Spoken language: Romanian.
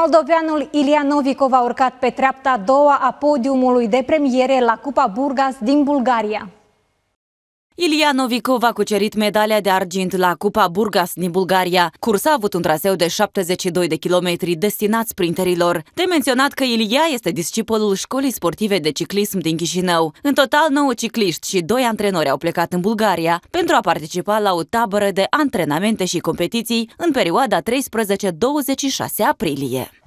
Moldoveanul Ilia Novikov a urcat pe treapta a doua a podiumului de premiere la Cupa Burgas din Bulgaria. Ilia Novikov a cucerit medalia de argint la Cupa Burgas din Bulgaria. Cursa a avut un traseu de 72 de kilometri destinat sprinterilor. De menționat că Ilia este discipolul școlii sportive de ciclism din Chișinău. În total, 9 cicliști și 2 antrenori au plecat în Bulgaria pentru a participa la o tabără de antrenamente și competiții în perioada 13-26 aprilie.